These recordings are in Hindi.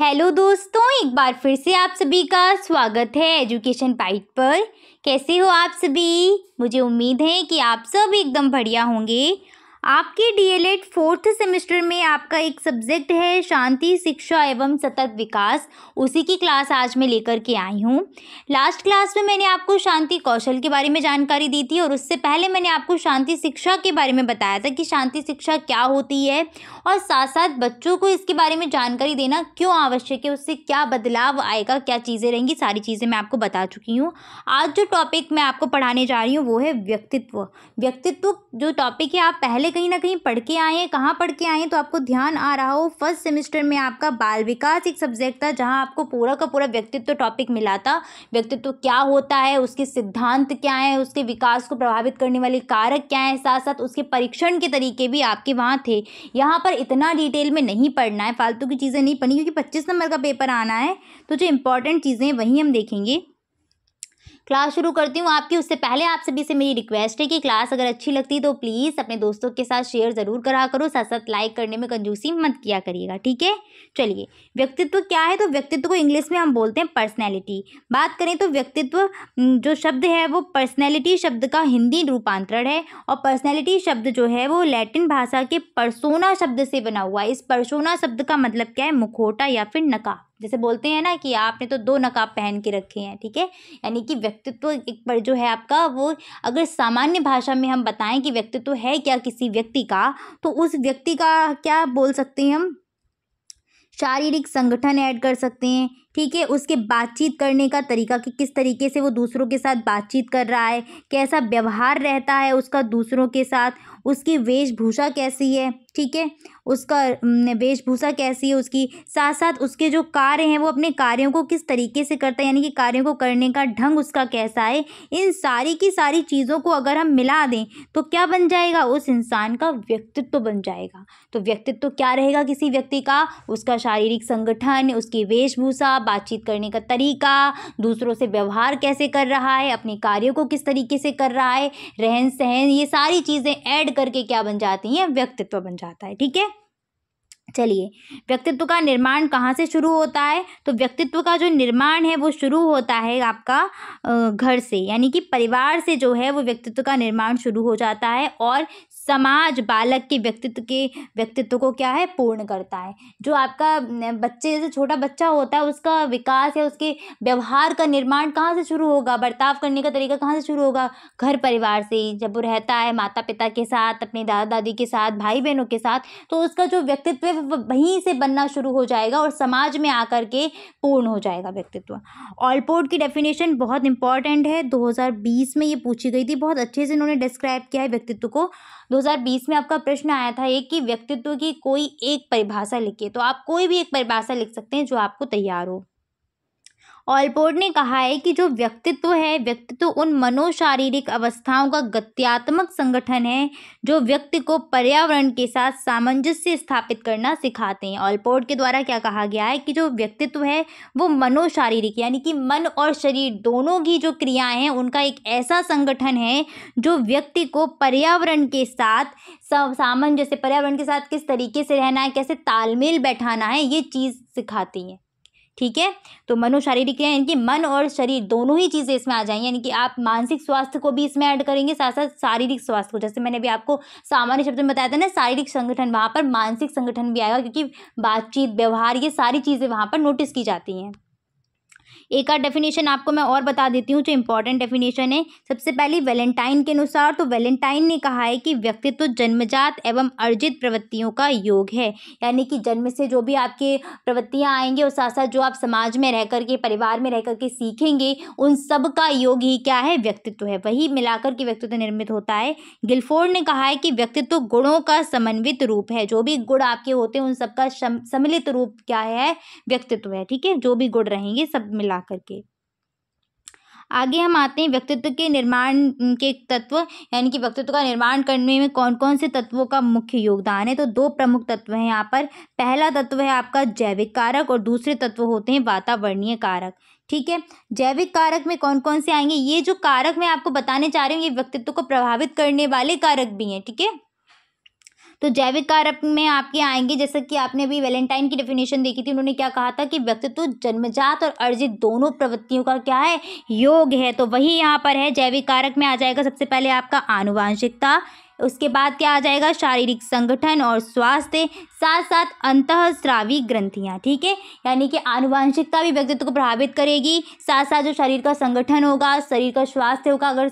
हेलो दोस्तों एक बार फिर से आप सभी का स्वागत है एजुकेशन पाइट पर कैसे हो आप सभी मुझे उम्मीद है कि आप सब एकदम बढ़िया होंगे आपके डीएलएड फोर्थ सेमेस्टर में आपका एक सब्जेक्ट है शांति शिक्षा एवं सतत विकास उसी की क्लास आज मैं लेकर के आई हूँ लास्ट क्लास में मैंने आपको शांति कौशल के बारे में जानकारी दी थी और उससे पहले मैंने आपको शांति शिक्षा के बारे में बताया था कि शांति शिक्षा क्या होती है और साथ साथ बच्चों को इसके बारे में जानकारी देना क्यों आवश्यक है उससे क्या बदलाव आएगा क्या चीज़ें रहेंगी सारी चीज़ें मैं आपको बता चुकी हूँ आज जो टॉपिक मैं आपको पढ़ाने जा रही हूँ वो है व्यक्तित्व व्यक्तित्व जो टॉपिक है आप पहले कहीं ना कहीं पढ़ के आए हैं कहाँ पढ़ के आए हैं तो आपको ध्यान आ रहा हो फर्स्ट सेमेस्टर में आपका बाल विकास एक सब्जेक्ट था जहाँ आपको पूरा का पूरा व्यक्तित्व टॉपिक मिला था व्यक्तित्व क्या होता है उसके सिद्धांत क्या है उसके विकास को प्रभावित करने वाले कारक क्या है साथ साथ उसके परीक्षण के तरीके भी आपके वहाँ थे यहाँ पर इतना डिटेल में नहीं पढ़ना है फालतू की चीज़ें नहीं पढ़नी क्योंकि पच्चीस नंबर का पेपर आना है तो जो इम्पोर्टेंट चीज़ें वहीं हम देखेंगे क्लास शुरू करती हूँ आपकी उससे पहले आप सभी से मेरी रिक्वेस्ट है कि क्लास अगर अच्छी लगती तो प्लीज़ अपने दोस्तों के साथ शेयर ज़रूर करा करो साथ साथ लाइक करने में कंजूसी मत किया करिएगा ठीक है चलिए व्यक्तित्व क्या है तो व्यक्तित्व को इंग्लिश में हम बोलते हैं पर्सनैलिटी बात करें तो व्यक्तित्व जो शब्द है वो पर्सनैलिटी शब्द का हिंदी रूपांतरण है और पर्सनैलिटी शब्द जो है वो लैटिन भाषा के परसोना शब्द से बना हुआ है इस परसोना शब्द का मतलब क्या है मुखोटा या फिर नकाब जैसे बोलते हैं ना कि आपने तो दो नकाब पहन के रखे हैं ठीक है यानी कि व्यक्तित्व एक पर जो है आपका वो अगर सामान्य भाषा में हम बताएं कि व्यक्तित्व है क्या किसी व्यक्ति का तो उस व्यक्ति का क्या बोल सकते हैं हम शारीरिक संगठन ऐड कर सकते हैं ठीक है उसके बातचीत करने का तरीका कि किस तरीके से वो दूसरों के साथ बातचीत कर रहा है कैसा व्यवहार रहता है उसका दूसरों के साथ उसकी वेशभूषा कैसी है ठीक है उसका वेशभूषा कैसी है उसकी साथ साथ उसके जो कार्य हैं वो अपने कार्यों को किस तरीके से करता है यानी कि कार्यों को करने का ढंग उसका कैसा है इन सारी की सारी चीज़ों को अगर हम मिला दें तो क्या बन जाएगा उस इंसान का व्यक्तित्व तो बन जाएगा तो व्यक्तित्व तो क्या रहेगा किसी व्यक्ति का उसका शारीरिक संगठन उसकी वेशभूषा बातचीत करने का तरीका दूसरों से व्यवहार कैसे कर रहा है अपने कार्यों को किस तरीके से कर रहा है रहन सहन ये सारी चीज़ें ऐड करके क्या बन जाती हैं व्यक्तित्व बन जाता है ठीक है चलिए व्यक्तित्व का निर्माण कहाँ से शुरू होता है तो व्यक्तित्व का जो निर्माण है वो शुरू होता है आपका घर से यानी कि परिवार से जो है वो व्यक्तित्व का निर्माण शुरू हो जाता है और समाज बालक के व्यक्तित्व के व्यक्तित्व को क्या है पूर्ण करता है जो आपका बच्चे जैसे छोटा बच्चा होता है उसका विकास या उसके व्यवहार का निर्माण कहाँ से शुरू होगा बर्ताव करने का तरीका कहाँ से शुरू होगा घर परिवार से ही जब वो रहता है माता पिता के साथ अपने दादा दादी के साथ भाई बहनों के साथ तो उसका जो व्यक्तित्व है वहीं से बनना शुरू हो जाएगा और समाज में आकर के पूर्ण हो जाएगा व्यक्तित्व ऑलपोर्ट की डेफिनेशन बहुत इंपॉर्टेंट है दो में ये पूछी गई थी बहुत अच्छे से इन्होंने डिस्क्राइब किया है व्यक्तित्व को 2020 में आपका प्रश्न आया था एक कि व्यक्तित्व की कोई एक परिभाषा लिखिए तो आप कोई भी एक परिभाषा लिख सकते हैं जो आपको तैयार हो ऑलपोर्ट ने कहा है कि जो व्यक्तित्व है व्यक्तित्व उन मनोशारीरिक अवस्थाओं का गत्यात्मक संगठन है जो व्यक्ति को पर्यावरण के साथ सामंजस्य स्थापित करना सिखाते हैं ऑलपोर्ट के द्वारा क्या कहा गया है कि जो व्यक्तित्व है वो मनोशारीरिक यानी कि मन और शरीर दोनों की जो क्रियाएँ हैं उनका एक ऐसा संगठन है जो व्यक्ति को पर्यावरण के साथ सामंजस्य पर्यावरण के साथ किस तरीके से रहना है कैसे तालमेल बैठाना है ये चीज़ सिखाती हैं ठीक है तो मनो शारीरिक क्रिया यानी कि मन और शरीर दोनों ही चीज़ें इसमें आ जाएंगी यानी कि आप मानसिक स्वास्थ्य को भी इसमें ऐड करेंगे साथ साथ शारीरिक स्वास्थ्य को जैसे मैंने अभी आपको सामान्य शब्द में बताया था ना शारीरिक संगठन वहाँ पर मानसिक संगठन भी आएगा क्योंकि बातचीत व्यवहार ये सारी चीज़ें वहाँ पर नोटिस की जाती हैं एक आध डेफिनेशन आपको मैं और बता देती हूँ जो इम्पोर्टेंट डेफिनेशन है सबसे पहली वैलेंटाइन के अनुसार तो वैलेंटाइन ने कहा है कि व्यक्तित्व जन्मजात एवं अर्जित प्रवृत्तियों का योग है यानी कि जन्म से जो भी आपके प्रवृत्तियाँ आएंगे और साथ साथ जो आप समाज में रह करके परिवार में रह करके सीखेंगे उन सब का योग ही क्या है व्यक्तित्व है वही मिलाकर के व्यक्तित्व निर्मित होता है गिलफोर्ड ने कहा है कि व्यक्तित्व गुणों का समन्वित रूप है जो भी गुण आपके होते हैं उन सबका सम्मिलित रूप क्या है व्यक्तित्व है ठीक है जो भी गुण रहेंगे सब मिला मिलाकर करके आगे हम आते हैं व्यक्तित्व के निर्माण के तत्व यानी कि व्यक्तित्व का निर्माण करने में कौन कौन से तत्वों का मुख्य योगदान है तो दो प्रमुख तत्व हैं यहाँ पर पहला तत्व है आपका जैविक कारक और दूसरे तत्व होते हैं वातावरणीय कारक ठीक है जैविक कारक में कौन कौन से आएंगे ये जो कारक मैं आपको बताने चाह रही हूँ ये व्यक्तित्व को प्रभावित करने वाले कारक भी हैं ठीक है थीके? तो जैविक कारक में आपके आएंगे जैसे कि आपने अभी वैलेंटाइन की डेफिनेशन देखी थी उन्होंने क्या कहा था कि व्यक्तित्व जन्मजात और अर्जित दोनों प्रवृत्तियों का क्या है योग है तो वही यहाँ पर है जैविक कारक में आ जाएगा सबसे पहले आपका आनुवांशिकता उसके बाद क्या आ जाएगा शारीरिक संगठन और स्वास्थ्य साथ साथ अंतःस्रावी ग्रंथियाँ ठीक है यानी कि आनुवांशिकता भी व्यक्तित्व को प्रभावित करेगी साथ साथ जो शरीर का संगठन होगा शरीर का स्वास्थ्य होगा अगर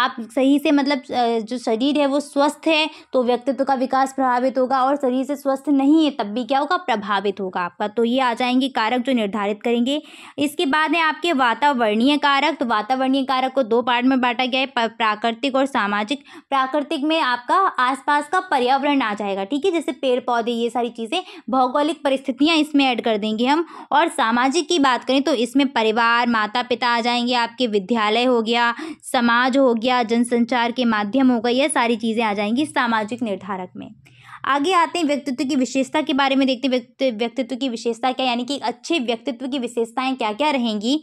आप सही से मतलब जो शरीर है वो स्वस्थ है तो व्यक्तित्व का विकास प्रभावित होगा और शरीर से स्वस्थ नहीं है तब भी क्या होगा प्रभावित होगा आपका तो ये आ जाएंगे कारक जो निर्धारित करेंगे इसके बाद है आपके वातावरणीय कारक तो वातावरणीय कारक को दो पार्ट में बांटा गया है प्राकृतिक और सामाजिक प्राकृतिक में आपका आसपास का पर्यावरण आ जाएगा ठीक है जैसे पेड़ पौधे ये सारी चीज़ें भौगोलिक परिस्थितियाँ इसमें ऐड कर देंगे हम और सामाजिक की बात करें तो इसमें परिवार माता पिता आ जाएंगे आपके विद्यालय हो गया समाज हो गया जनसंचार के माध्यम हो गए यह सारी चीज़ें आ जाएंगी सामाजिक निर्धारक में आगे आते हैं व्यक्तित्व की विशेषता के बारे में देखते हैं व्यक्तित्व की विशेषता क्या यानी कि अच्छे व्यक्तित्व की विशेषताएं क्या क्या रहेंगी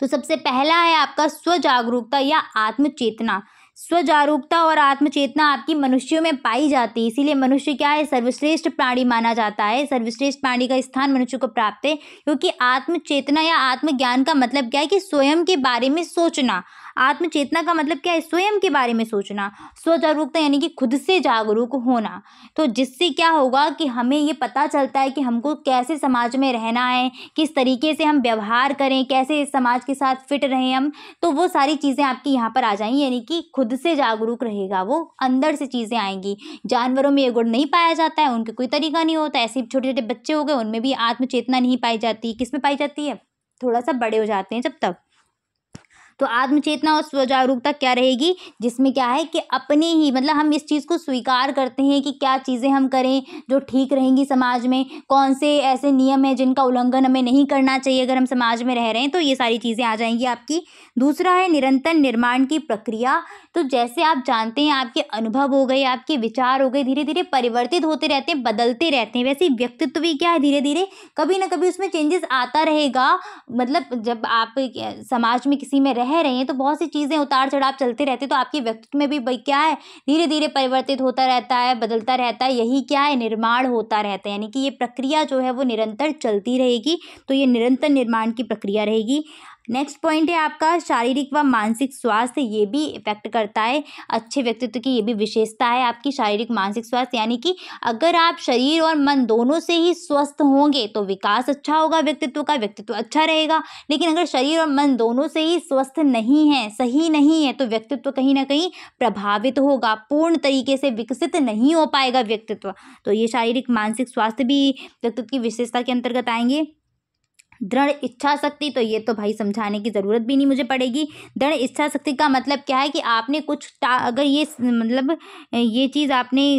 तो सबसे पहला है आपका स्वजागरूकता या आत्मचेतना स्वजागरूकता और आत्मचेतना आपकी मनुष्यों में पाई जाती है इसीलिए मनुष्य क्या है सर्वश्रेष्ठ प्राणी माना जाता है सर्वश्रेष्ठ प्राणी का स्थान मनुष्य को प्राप्त है क्योंकि आत्मचेतना या आत्मज्ञान का मतलब क्या है कि स्वयं के बारे में सोचना आत्मचेतना का मतलब क्या है स्वयं के बारे में सोचना स्वजागरूकता यानी कि खुद से जागरूक होना तो जिससे क्या होगा कि हमें ये पता चलता है कि हमको कैसे समाज में रहना है किस तरीके से हम व्यवहार करें कैसे समाज के साथ फिट रहें हम तो वो सारी चीज़ें आपकी यहाँ पर आ जाएंगी यानी कि खुद से जागरूक रहेगा वो अंदर से चीज़ें आएंगी जानवरों में ये गुण नहीं पाया जाता है उनके कोई तरीका नहीं होता ऐसे छोटे छोटे बच्चे हो गए उनमें भी आत्मचेतना नहीं पाई जाती किस में पाई जाती है थोड़ा सा बड़े हो जाते हैं जब तक तो आत्मचेतना और स्व जागरूकता क्या रहेगी जिसमें क्या है कि अपने ही मतलब हम इस चीज़ को स्वीकार करते हैं कि क्या चीज़ें हम करें जो ठीक रहेंगी समाज में कौन से ऐसे नियम हैं जिनका उल्लंघन हमें नहीं करना चाहिए अगर हम समाज में रह रहे हैं तो ये सारी चीज़ें आ जाएंगी आपकी दूसरा है निरंतर निर्माण की प्रक्रिया तो जैसे आप जानते हैं आपके अनुभव हो गए आपके विचार हो गए धीरे धीरे परिवर्तित होते रहते हैं बदलते रहते हैं वैसे व्यक्तित्व भी क्या है धीरे धीरे कभी ना कभी उसमें चेंजेस आता रहेगा मतलब जब आप समाज में किसी में रह रह रहे हैं तो बहुत सी चीज़ें उतार चढ़ाव चलते रहते तो आपके व्यक्तित्व में भी क्या है धीरे धीरे परिवर्तित होता रहता है बदलता रहता है यही क्या है निर्माण होता रहता है यानी कि ये प्रक्रिया जो है वो निरंतर चलती रहेगी तो ये निरंतर निर्माण की प्रक्रिया रहेगी नेक्स्ट पॉइंट है आपका शारीरिक व मानसिक स्वास्थ्य ये भी इफेक्ट करता है अच्छे व्यक्तित्व की ये भी विशेषता है आपकी शारीरिक मानसिक स्वास्थ्य यानी कि अगर आप शरीर और मन दोनों से ही स्वस्थ होंगे तो विकास अच्छा होगा व्यक्तित्व का व्यक्तित्व अच्छा रहेगा लेकिन अगर शरीर और मन दोनों से ही स्वस्थ नहीं है सही नहीं है तो व्यक्तित्व कहीं ना कहीं प्रभावित होगा पूर्ण तरीके से विकसित नहीं हो पाएगा व्यक्तित्व तो ये शारीरिक मानसिक स्वास्थ्य भी व्यक्तित्व की विशेषता के अंतर्गत आएंगे दृढ़ इच्छा शक्ति तो ये तो भाई समझाने की ज़रूरत भी नहीं मुझे पड़ेगी दृढ़ इच्छा शक्ति का मतलब क्या है कि आपने कुछ अगर ये मतलब ये चीज़ आपने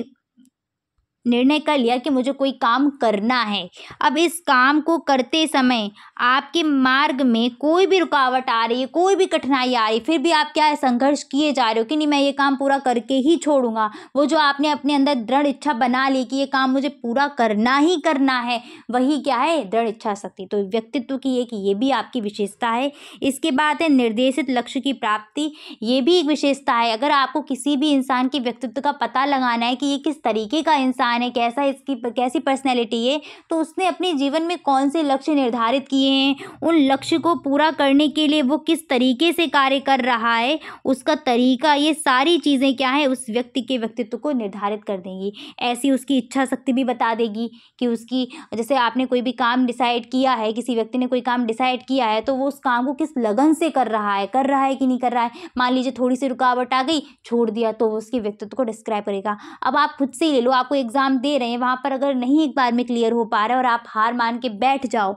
निर्णय कर लिया कि मुझे कोई काम करना है अब इस काम को करते समय आपके मार्ग में कोई भी रुकावट आ रही है कोई भी कठिनाई आ रही है फिर भी आप क्या है संघर्ष किए जा रहे हो कि नहीं मैं ये काम पूरा करके ही छोड़ूंगा वो जो आपने अपने अंदर दृढ़ इच्छा बना ली कि ये काम मुझे पूरा करना ही करना है वही क्या है दृढ़ इच्छा शक्ति तो व्यक्तित्व की एक ये भी आपकी विशेषता है इसके बाद है निर्देशित लक्ष्य की प्राप्ति ये भी एक विशेषता है अगर आपको किसी भी इंसान के व्यक्तित्व का पता लगाना है कि ये किस तरीके का इंसान इंसान है कैसा इसकी कैसी पर्सनैलिटी है तो उसने अपने जीवन में कौन से लक्ष्य निर्धारित किए हैं उन लक्ष्य को पूरा करने के लिए वो किस तरीके से कार्य कर रहा है उसका तरीका ये सारी चीज़ें क्या है उस व्यक्ति के व्यक्तित्व को निर्धारित कर देंगी ऐसी उसकी इच्छा शक्ति भी बता देगी कि उसकी जैसे आपने कोई भी काम डिसाइड किया है किसी व्यक्ति ने कोई काम डिसाइड किया है तो वो उस काम को किस लगन से कर रहा है कर रहा है कि नहीं कर रहा है मान लीजिए थोड़ी सी रुकावट आ गई छोड़ दिया तो वो उसके व्यक्तित्व को डिस्क्राइब करेगा अब आप खुद से ही ले लो आपको एग्जाम एग्ज़ाम दे रहे हैं वहाँ पर अगर नहीं एक बार में क्लियर हो पा रहा है और आप हार मान के बैठ जाओ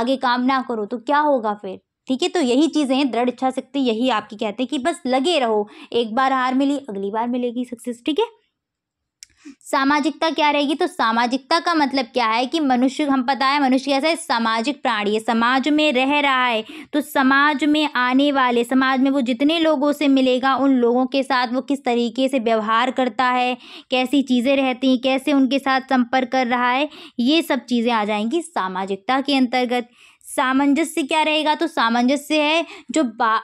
आगे काम ना करो तो क्या होगा फिर ठीक है तो यही चीज़ें हैं दृढ़ इच्छा शक्ति यही आपकी कहते हैं कि बस लगे रहो एक बार हार मिली अगली बार मिलेगी सक्सेस ठीक है सामाजिकता क्या रहेगी तो सामाजिकता का मतलब क्या है कि मनुष्य हम पता है मनुष्य कैसा है सामाजिक प्राणी है समाज में रह रहा है तो समाज में आने वाले समाज में वो जितने लोगों से मिलेगा उन लोगों के साथ वो किस तरीके से व्यवहार करता है कैसी चीज़ें रहती हैं कैसे उनके साथ संपर्क कर रहा है ये सब चीज़ें आ जाएंगी सामाजिकता के अंतर्गत सामंजस्य क्या रहेगा तो सामंजस्य है जो बा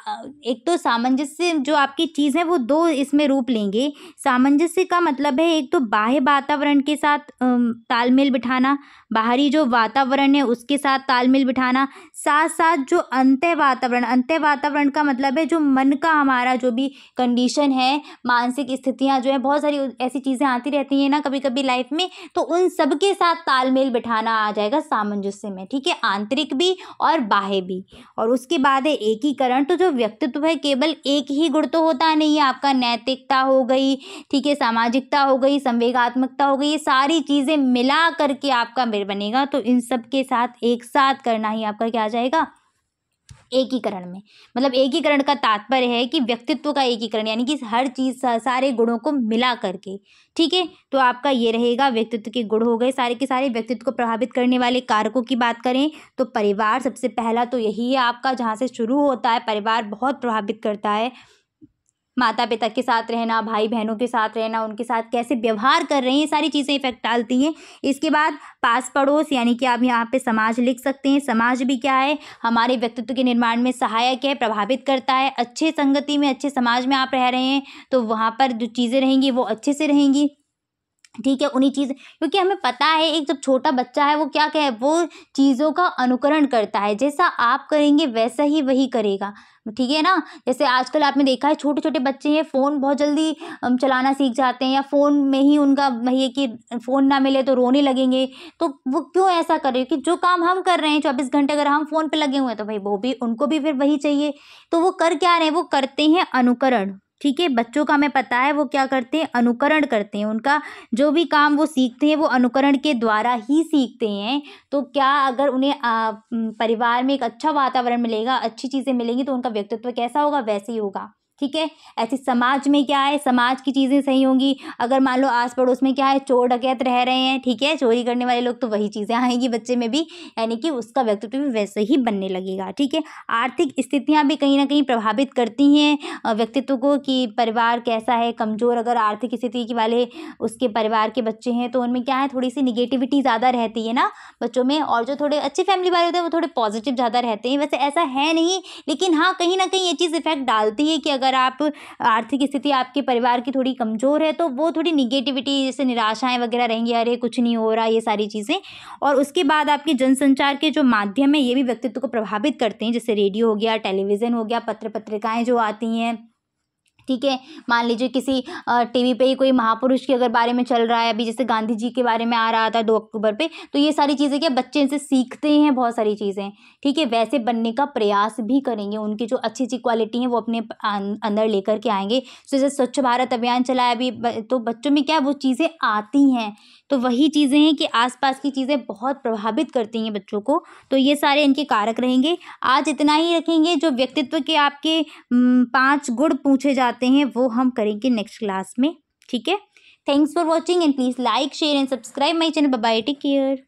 एक तो सामंजस्य जो आपकी चीज़ है वो दो इसमें रूप लेंगे सामंजस्य का मतलब है एक तो बाह्य वातावरण के साथ तालमेल बिठाना बाहरी जो वातावरण है उसके साथ तालमेल बिठाना साथ साथ जो अंत्य वातावरण अंत्य वातावरण का मतलब है जो मन का हमारा जो भी कंडीशन है मानसिक स्थितियाँ जो है बहुत सारी ऐसी चीज़ें आती रहती हैं ना कभी कभी लाइफ में तो उन सब के साथ तालमेल बिठाना आ जाएगा सामंजस्य में ठीक है आंतरिक भी और बाहें भी और उसके बाद है एकीकरण तो जो व्यक्तित्व है केवल एक ही गुण तो होता नहीं है आपका नैतिकता हो गई ठीक है सामाजिकता हो गई संवेगात्मकता हो गई ये सारी चीज़ें मिला करके आपका बनेगा तो इन सब के साथ एक साथ करना ही आपका क्या आ जाएगा एकीकरण में मतलब एकीकरण का तात्पर्य है कि व्यक्तित्व का एकीकरण यानी कि हर चीज़ सारे गुणों को मिला करके ठीक है तो आपका ये रहेगा व्यक्तित्व के गुण हो गए सारे के सारे व्यक्तित्व को प्रभावित करने वाले कारकों की बात करें तो परिवार सबसे पहला तो यही है आपका जहाँ से शुरू होता है परिवार बहुत प्रभावित करता है माता पिता के साथ रहना भाई बहनों के साथ रहना उनके साथ कैसे व्यवहार कर रहे हैं ये सारी चीज़ें इफेक्ट डालती हैं इसके बाद पास पड़ोस यानी कि आप यहाँ पे समाज लिख सकते हैं समाज भी क्या है हमारे व्यक्तित्व के निर्माण में सहायक है प्रभावित करता है अच्छे संगति में अच्छे समाज में आप रह रहे हैं तो वहाँ पर जो चीज़ें रहेंगी वो अच्छे से रहेंगी ठीक है उन्हीं चीज़ क्योंकि हमें पता है एक जब छोटा बच्चा है वो क्या कहे वो चीज़ों का अनुकरण करता है जैसा आप करेंगे वैसा ही वही करेगा ठीक है ना जैसे आजकल आपने देखा है छोटे छोटे बच्चे हैं फ़ोन बहुत जल्दी चलाना सीख जाते हैं या फ़ोन में ही उनका भैया कि फ़ोन ना मिले तो रोने लगेंगे तो वो क्यों ऐसा कर रहे हैं कि जो काम हम कर रहे हैं चौबीस घंटे अगर हम फ़ोन पर लगे हुए हैं तो भाई वो भी उनको भी फिर वही चाहिए तो वो कर क्या रहे हैं वो करते हैं अनुकरण ठीक है बच्चों का हमें पता है वो क्या करते हैं अनुकरण करते हैं उनका जो भी काम वो सीखते हैं वो अनुकरण के द्वारा ही सीखते हैं तो क्या अगर उन्हें आ, परिवार में एक अच्छा वातावरण मिलेगा अच्छी चीज़ें मिलेंगी तो उनका व्यक्तित्व कैसा होगा वैसे ही होगा ठीक है ऐसे समाज में क्या है समाज की चीज़ें सही होंगी अगर मान लो आस पड़ोस में क्या है चोर डकैत रह रहे हैं ठीक है चोरी करने वाले लोग तो वही चीज़ें आएंगी बच्चे में भी यानी कि उसका व्यक्तित्व भी वैसे ही बनने लगेगा ठीक है आर्थिक स्थितियाँ भी कहीं ना कहीं प्रभावित करती हैं व्यक्तित्व को कि परिवार कैसा है कमज़ोर अगर आर्थिक स्थिति के वाले उसके परिवार के बच्चे हैं तो उनमें क्या है थोड़ी सी निगेटिविटी ज़्यादा रहती है ना बच्चों में और जो थोड़े अच्छे फैमिली वाले होते हैं वो थोड़े पॉजिटिव ज़्यादा रहते हैं वैसे ऐसा है नहीं लेकिन हाँ कहीं ना कहीं ये चीज़ इफेक्ट डालती है कि अगर अगर आप आर्थिक स्थिति आपके परिवार की थोड़ी कमज़ोर है तो वो थोड़ी निगेटिविटी जैसे निराशाएँ वगैरह रहेंगी अरे कुछ नहीं हो रहा ये सारी चीज़ें और उसके बाद आपके जनसंचार के जो माध्यम है ये भी व्यक्तित्व को प्रभावित करते हैं जैसे रेडियो हो गया टेलीविज़न हो गया पत्र पत्रिकाएँ जो आती हैं ठीक है मान लीजिए किसी टीवी पे ही कोई महापुरुष के अगर बारे में चल रहा है अभी जैसे गांधी जी के बारे में आ रहा था दो अक्टूबर पे तो ये सारी चीज़ें क्या बच्चे इनसे सीखते हैं बहुत सारी चीज़ें ठीक है वैसे बनने का प्रयास भी करेंगे उनकी जो अच्छी अच्छी क्वालिटी है वो अपने अं, अंदर लेकर के आएंगे तो जैसे स्वच्छ भारत अभियान चलाया अभी तो बच्चों में क्या वो चीज़ें आती हैं तो वही चीज़ें हैं कि आस की चीज़ें बहुत प्रभावित करती हैं बच्चों को तो ये सारे इनके कारक रहेंगे आज इतना ही रखेंगे जो व्यक्तित्व के आपके पाँच गुण पूछे जाते आते हैं वो हम करेंगे नेक्स्ट क्लास में ठीक है thanks for watching and please like share and subscribe my channel bye take care